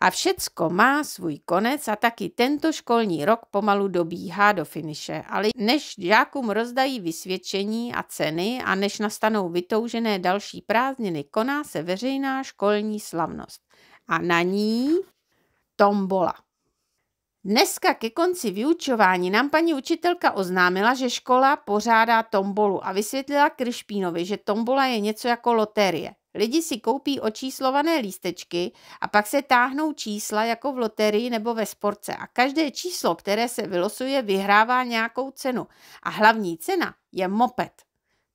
A všecko má svůj konec a taky tento školní rok pomalu dobíhá do finiše. Ale než žákům rozdají vysvědčení a ceny a než nastanou vytoužené další prázdniny, koná se veřejná školní slavnost. A na ní tombola. Dneska ke konci vyučování nám paní učitelka oznámila, že škola pořádá tombolu a vysvětlila Krišpínovi, že tombola je něco jako loterie. Lidi si koupí očíslované lístečky a pak se táhnou čísla jako v loterii nebo ve sportce a každé číslo, které se vylosuje, vyhrává nějakou cenu. A hlavní cena je moped.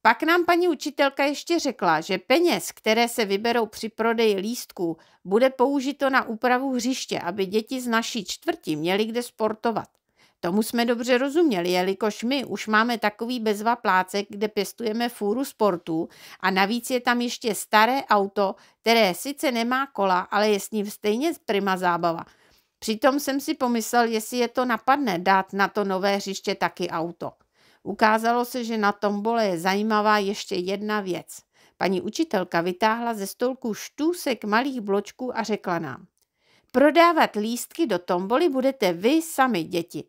Pak nám paní učitelka ještě řekla, že peněz, které se vyberou při prodeji lístků, bude použito na úpravu hřiště, aby děti z naší čtvrti měly kde sportovat. Tomu jsme dobře rozuměli, jelikož my už máme takový bezva plácek, kde pěstujeme fůru sportů a navíc je tam ještě staré auto, které sice nemá kola, ale je s ním stejně prima zábava. Přitom jsem si pomyslel, jestli je to napadne dát na to nové hřiště taky auto. Ukázalo se, že na tombole je zajímavá ještě jedna věc. Paní učitelka vytáhla ze stolku štůsek malých bločků a řekla nám. Prodávat lístky do Tomboli budete vy sami, děti.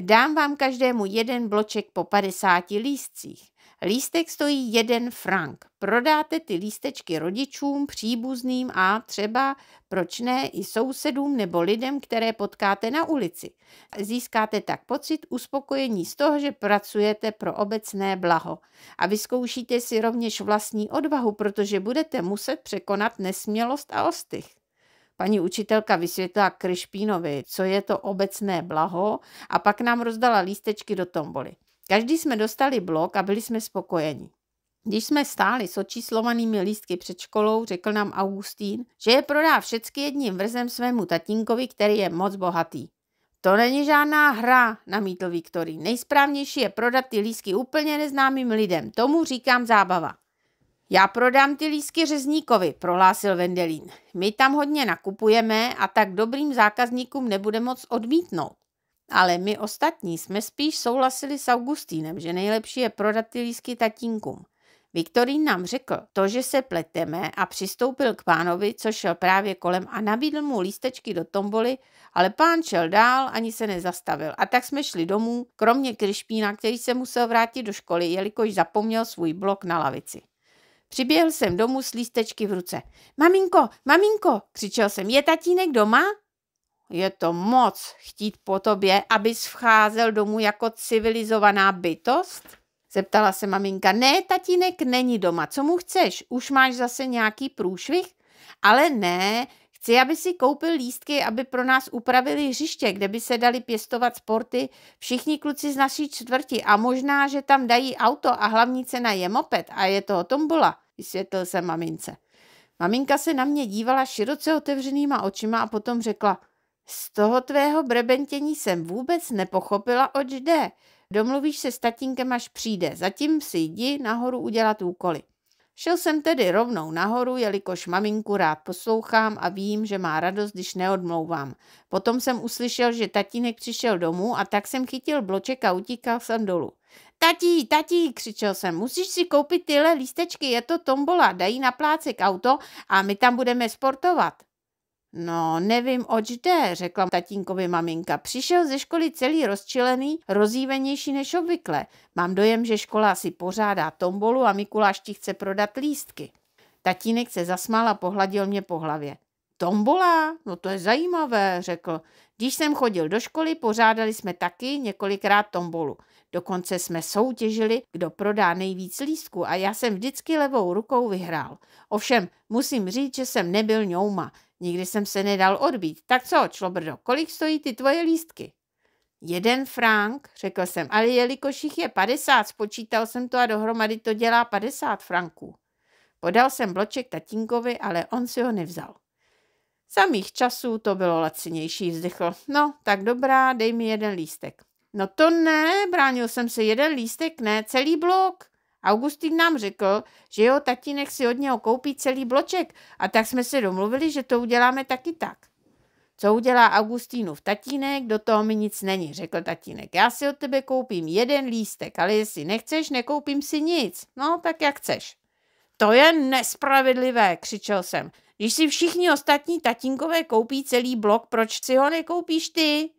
Dám vám každému jeden bloček po 50 lístcích. Lístek stojí jeden frank. Prodáte ty lístečky rodičům, příbuzným a třeba, proč ne, i sousedům nebo lidem, které potkáte na ulici. Získáte tak pocit uspokojení z toho, že pracujete pro obecné blaho. A vyzkoušíte si rovněž vlastní odvahu, protože budete muset překonat nesmělost a ostych. Paní učitelka vysvětlila Krišpínovi, co je to obecné blaho a pak nám rozdala lístečky do tomboly. Každý jsme dostali blok a byli jsme spokojeni. Když jsme stáli s očíslovanými lístky před školou, řekl nám Augustín, že je prodá všecky jedním vrzem svému tatínkovi, který je moc bohatý. To není žádná hra, namítl Viktorý. Nejsprávnější je prodat ty lístky úplně neznámým lidem. Tomu říkám zábava. Já prodám ty lísky řezníkovi, prohlásil Vendelín. My tam hodně nakupujeme a tak dobrým zákazníkům nebude moc odmítnout. Ale my ostatní jsme spíš souhlasili s Augustínem, že nejlepší je prodat ty lísky tatínkům. Viktorín nám řekl to, že se pleteme a přistoupil k pánovi, co šel právě kolem a nabídl mu lístečky do tomboly, ale pán šel dál, ani se nezastavil. A tak jsme šli domů, kromě Kryšpína, který se musel vrátit do školy, jelikož zapomněl svůj blok na lavici. Přiběhl jsem domů s lístečky v ruce. Maminko, maminko, křičel jsem, je tatínek doma? Je to moc chtít po tobě, abys vcházel domů jako civilizovaná bytost? Zeptala se maminka. Ne, tatínek není doma, co mu chceš? Už máš zase nějaký průšvih? Ale ne, Chci, aby si koupil lístky, aby pro nás upravili hřiště, kde by se dali pěstovat sporty, všichni kluci z naší čtvrti a možná, že tam dají auto a hlavní cena je moped a je toho tombola, vysvětlil jsem mamince. Maminka se na mě dívala široce otevřenýma očima a potom řekla, z toho tvého brebentění jsem vůbec nepochopila, oč jde. Domluvíš se s tatínkem, až přijde. Zatím si jdi nahoru udělat úkoly. Šel jsem tedy rovnou nahoru, jelikož maminku rád poslouchám a vím, že má radost, když neodmlouvám. Potom jsem uslyšel, že tatínek přišel domů a tak jsem chytil bloček a utíkal jsem dolů. Tatí, tatí, křičel jsem, musíš si koupit tyhle lístečky, je to tombola, dají na plácek auto a my tam budeme sportovat. No, nevím, oč jde, řekla tatínkovi maminka. Přišel ze školy celý rozčilený, rozívenější než obvykle. Mám dojem, že škola si pořádá tombolu a Mikuláš ti chce prodat lístky. Tatínek se zasmál a pohladil mě po hlavě. Tombola? No to je zajímavé, řekl. Když jsem chodil do školy, pořádali jsme taky několikrát tombolu. Dokonce jsme soutěžili, kdo prodá nejvíc lístku a já jsem vždycky levou rukou vyhrál. Ovšem, musím říct, že jsem nebyl ňouma. Nikdy jsem se nedal odbít. Tak co, člobrdo, kolik stojí ty tvoje lístky? Jeden frank, řekl jsem, ale jelikož jich je 50, spočítal jsem to a dohromady to dělá 50 franků. Podal jsem bloček tatínkovi, ale on si ho nevzal. Za mých časů to bylo lacinější, vzdychl. No, tak dobrá, dej mi jeden lístek. No to ne, bránil jsem se, jeden lístek ne, celý blok. Augustín nám řekl, že jeho tatínek si od něho koupí celý bloček a tak jsme se domluvili, že to uděláme taky tak. Co udělá Augustínův tatínek, do toho mi nic není, řekl tatínek. Já si od tebe koupím jeden lístek, ale jestli nechceš, nekoupím si nic. No, tak jak chceš. To je nespravedlivé, křičel jsem. Když si všichni ostatní tatínkové koupí celý blok, proč si ho nekoupíš ty?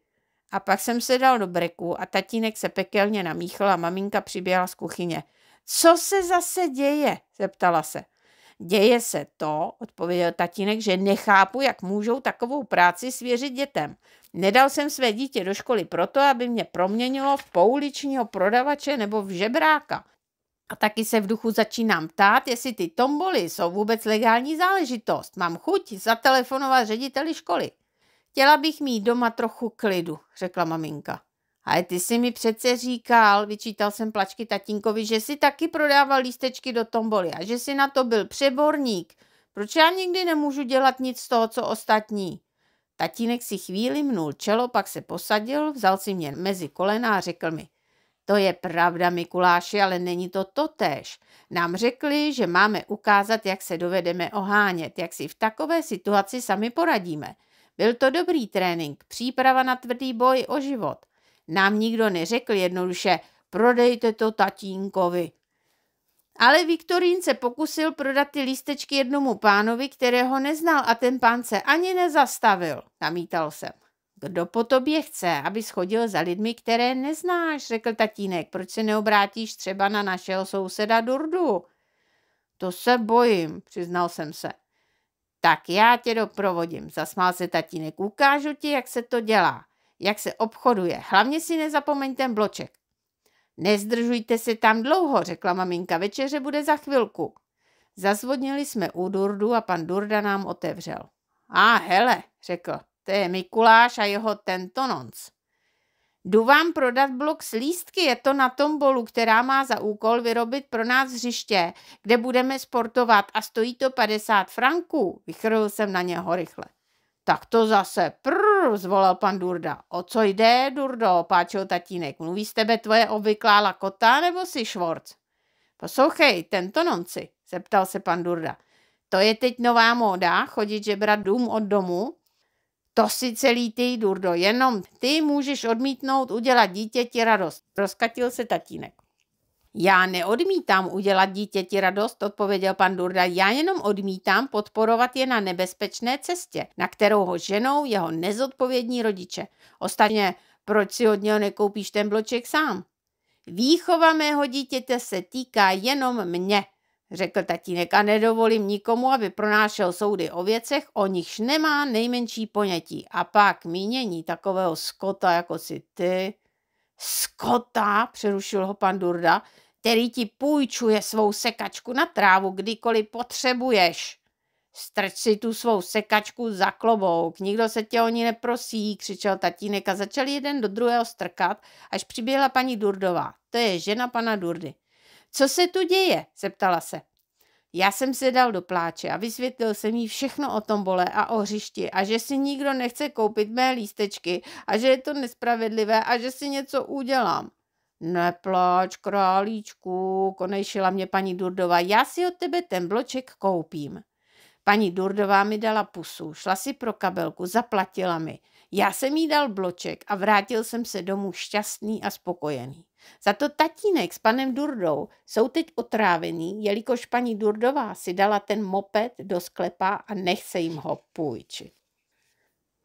A pak jsem se dal do breku a tatínek se pekelně namíchl a maminka přiběhla z kuchyně. Co se zase děje? zeptala se. Děje se to, odpověděl tatínek, že nechápu, jak můžou takovou práci svěřit dětem. Nedal jsem své dítě do školy proto, aby mě proměnilo v pouličního prodavače nebo v žebráka. A taky se v duchu začínám ptát, jestli ty tomboly jsou vůbec legální záležitost. Mám chuť zatelefonovat řediteli školy. Chtěla bych mít doma trochu klidu, řekla maminka. Ale ty jsi mi přece říkal, vyčítal jsem plačky tatínkovi, že si taky prodával lístečky do tomboly a že si na to byl přeborník. Proč já nikdy nemůžu dělat nic z toho, co ostatní? Tatínek si chvíli mnul čelo, pak se posadil, vzal si mě mezi kolena a řekl mi, to je pravda, Mikuláši, ale není to totéž. Nám řekli, že máme ukázat, jak se dovedeme ohánět, jak si v takové situaci sami poradíme. Byl to dobrý trénink, příprava na tvrdý boj o život. Nám nikdo neřekl jednoduše, prodejte to tatínkovi. Ale Viktorín se pokusil prodat ty lístečky jednomu pánovi, kterého neznal a ten pán se ani nezastavil, namítal jsem. Kdo po tobě chce, aby schodil za lidmi, které neznáš, řekl tatínek, proč se neobrátíš třeba na našeho souseda Durdu? To se bojím, přiznal jsem se. Tak já tě doprovodím, zasmál se tatínek, ukážu ti, jak se to dělá jak se obchoduje. Hlavně si nezapomeň ten bloček. Nezdržujte se tam dlouho, řekla maminka, večeře bude za chvilku. Zazvodnili jsme u Durdu a pan Durda nám otevřel. A ah, hele, řekl, to je Mikuláš a jeho nonc. Jdu vám prodat blok s lístky, je to na tombolu, která má za úkol vyrobit pro nás hřiště, kde budeme sportovat a stojí to 50 franků. vychrl jsem na něho rychle. Tak to zase prr, Veru, zvolal pan Durda. O co jde, Durdo, páčil tatínek. Mluví s tebe tvoje obvyklá lakota nebo si švorc? Poslouchej, tento nonci, zeptal se pan Durda. To je teď nová móda, chodit žebrat dům od domu? To si celý ty, Durdo, jenom ty můžeš odmítnout udělat dítěti radost, rozkatil se tatínek. Já neodmítám udělat dítěti radost, odpověděl pan Durda, já jenom odmítám podporovat je na nebezpečné cestě, na kterou ho ženou jeho nezodpovědní rodiče. Ostatně, proč si od něho nekoupíš ten bloček sám? Výchova mého dítěte se týká jenom mě, řekl tatínek a nedovolím nikomu, aby pronášel soudy o věcech, o nichž nemá nejmenší ponětí. A pak mínění takového skota jako si ty. Skota, přerušil ho pan Durda, který ti půjčuje svou sekačku na trávu, kdykoliv potřebuješ. Strč si tu svou sekačku za klobouk, nikdo se tě o ní neprosí, křičel tatínek a začal jeden do druhého strkat, až přiběhla paní Durdová. To je žena pana Durdy. Co se tu děje? zeptala se. Já jsem se dal do pláče a vysvětlil jsem jí všechno o tom bole a o hřišti a že si nikdo nechce koupit mé lístečky a že je to nespravedlivé a že si něco udělám. Nepláč, králíčku, konejšila mě paní Durdová, já si od tebe ten bloček koupím. Paní Durdová mi dala pusu, šla si pro kabelku, zaplatila mi. Já jsem jí dal bloček a vrátil jsem se domů šťastný a spokojený. Za to tatínek s panem Durdou jsou teď otrávený, jelikož paní Durdová si dala ten moped do sklepa a nechce jim ho půjčit.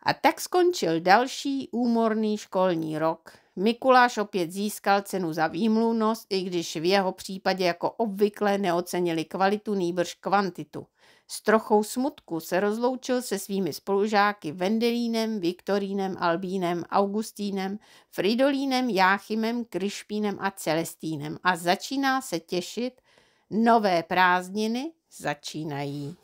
A tak skončil další úmorný školní rok Mikuláš opět získal cenu za výmluvnost, i když v jeho případě jako obvykle neocenili kvalitu nýbrž kvantitu. S trochou smutku se rozloučil se svými spolužáky Vendelínem, Viktorínem, Albínem, Augustínem, Fridolínem, Jáchymem, Kryšpínem a Celestínem a začíná se těšit, nové prázdniny začínají.